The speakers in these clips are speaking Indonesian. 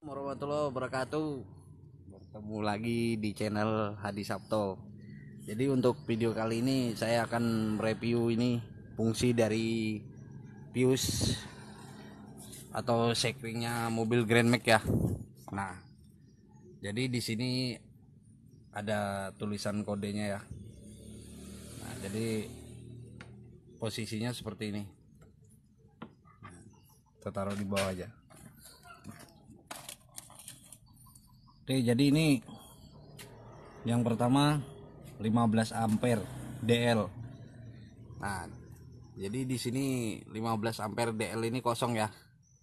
warahmatullahi wabarakatuh bertemu lagi di channel Hadi Sabto jadi untuk video kali ini saya akan review ini fungsi dari pius atau sekringnya mobil Grand Max ya nah jadi di sini ada tulisan kodenya ya nah, jadi posisinya seperti ini nah, kita taruh di bawah aja Oke jadi ini yang pertama 15 ampere DL nah jadi di sini 15 ampere DL ini kosong ya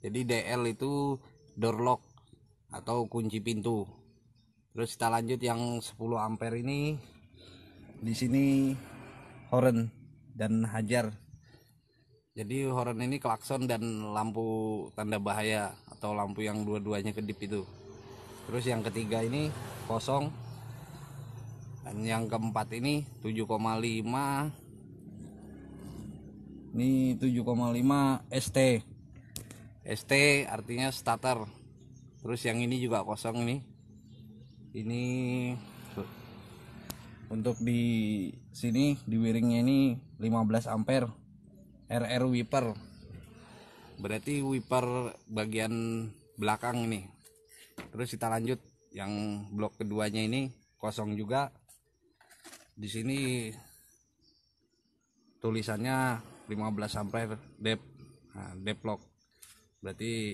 jadi DL itu door lock atau kunci pintu terus kita lanjut yang 10 ampere ini di sini horn dan hajar jadi horn ini klakson dan lampu tanda bahaya atau lampu yang dua-duanya kedip itu terus yang ketiga ini kosong dan yang keempat ini 7,5 ini 7,5 ST ST artinya starter terus yang ini juga kosong ini ini untuk di sini di wiringnya ini 15 ampere RR wiper berarti wiper bagian belakang ini terus kita lanjut yang blok keduanya ini kosong juga di sini tulisannya 15 ampere dep nah, deplok berarti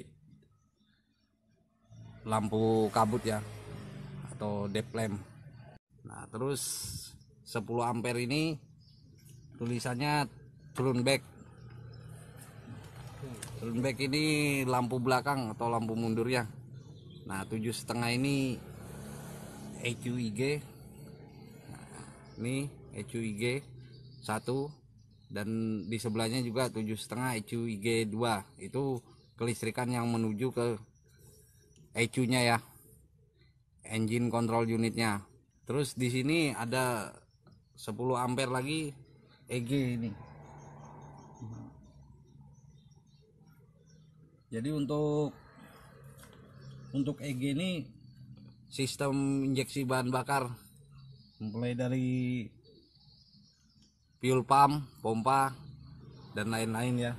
lampu kabut ya atau dep lamp nah terus 10 ampere ini tulisannya turun back turun back ini lampu belakang atau lampu mundur mundurnya nah tujuh setengah ini EQIG nah, ini EQIG satu dan di sebelahnya juga tujuh setengah EQIG dua itu kelistrikan yang menuju ke ecu nya ya engine control unitnya terus di sini ada 10 ampere lagi EG ini jadi untuk untuk EG ini sistem injeksi bahan bakar mulai dari fuel pump, pompa dan lain-lain ya.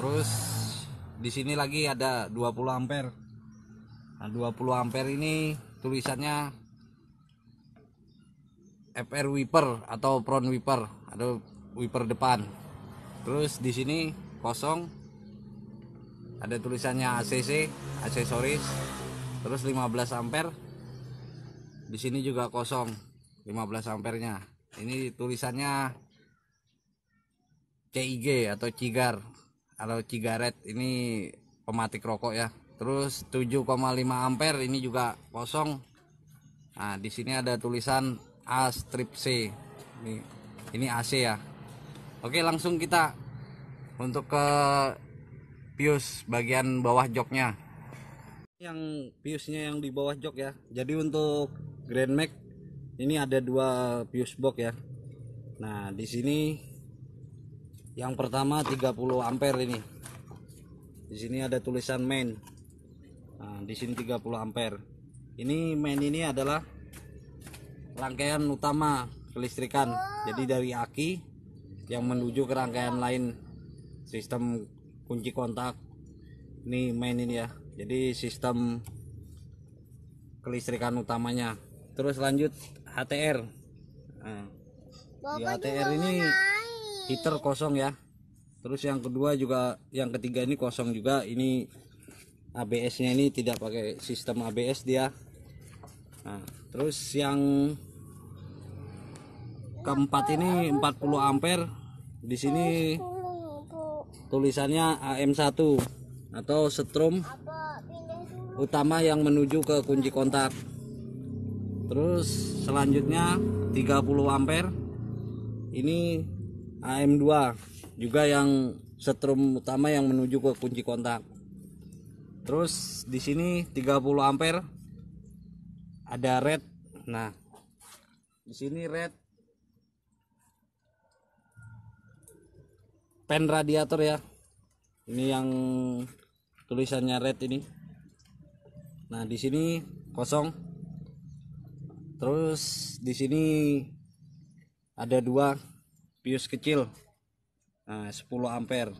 Terus di sini lagi ada 20 ampere. Nah, 20 ampere ini tulisannya FR wiper atau front wiper, atau wiper depan. Terus di sini kosong ada tulisannya ACC aksesoris terus 15 ampere di sini juga kosong 15 nya ini tulisannya CIG atau cigar atau cigaret ini pematik rokok ya terus 7,5 ampere ini juga kosong nah di sini ada tulisan A strip C ini ini AC ya Oke langsung kita untuk ke pius bagian bawah joknya yang piusnya yang di bawah jok ya jadi untuk Grand Max ini ada dua pius box ya nah di sini yang pertama 30 ampere ini di sini ada tulisan main nah, di sini 30 ampere ini main ini adalah rangkaian utama kelistrikan jadi dari aki yang menuju ke rangkaian lain sistem kunci kontak ini main ini ya jadi sistem kelistrikan utamanya terus lanjut HTR nah, di HTR ini heater kosong ya terus yang kedua juga yang ketiga ini kosong juga ini ABS nya ini tidak pakai sistem ABS dia nah, terus yang keempat ini 40 ampere di sini tulisannya AM1 atau setrum utama yang menuju ke kunci kontak terus selanjutnya 30 ampere ini AM2 juga yang setrum utama yang menuju ke kunci kontak terus di sini 30 ampere ada red nah di sini red pen radiator ya ini yang tulisannya red ini nah di sini kosong terus di sini ada dua pius kecil nah, 10 ampere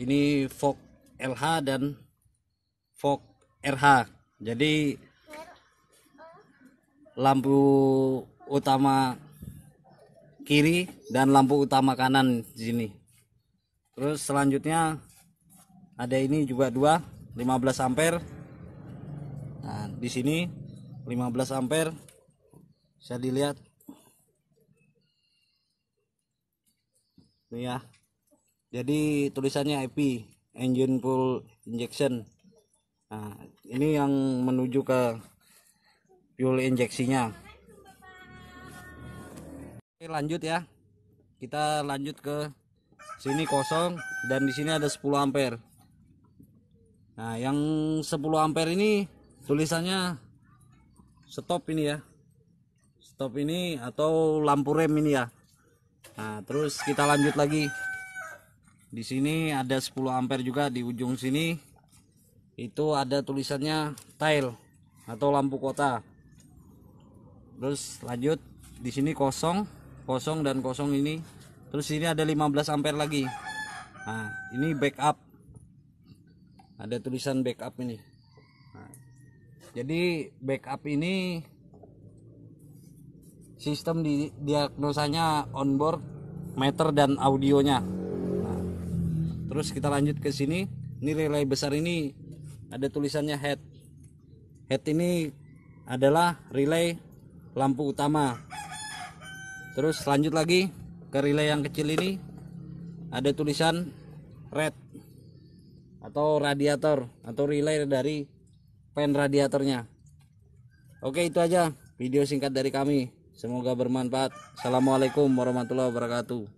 ini fog LH dan fog RH jadi lampu utama kiri dan lampu utama kanan di sini. Terus selanjutnya ada ini juga dua 15 ampere. Nah, di sini 15 ampere bisa dilihat. Ini ya. Jadi tulisannya IP engine full injection. Nah, ini yang menuju ke fuel injeksinya. Oke, lanjut ya. Kita lanjut ke sini kosong dan di sini ada 10 ampere. Nah, yang 10 ampere ini tulisannya stop ini ya. Stop ini atau lampu rem ini ya. Nah, terus kita lanjut lagi. Di sini ada 10 ampere juga di ujung sini. Itu ada tulisannya tail atau lampu kota. Terus lanjut di sini kosong kosong dan kosong ini terus ini ada 15 ampere lagi nah ini backup ada tulisan backup ini nah, jadi backup ini sistem di diagnosanya onboard meter dan audionya nah, terus kita lanjut ke sini ini relay besar ini ada tulisannya head head ini adalah relay lampu utama terus lanjut lagi ke relay yang kecil ini ada tulisan red atau radiator atau relay dari pen radiatornya oke itu aja video singkat dari kami semoga bermanfaat assalamualaikum warahmatullahi wabarakatuh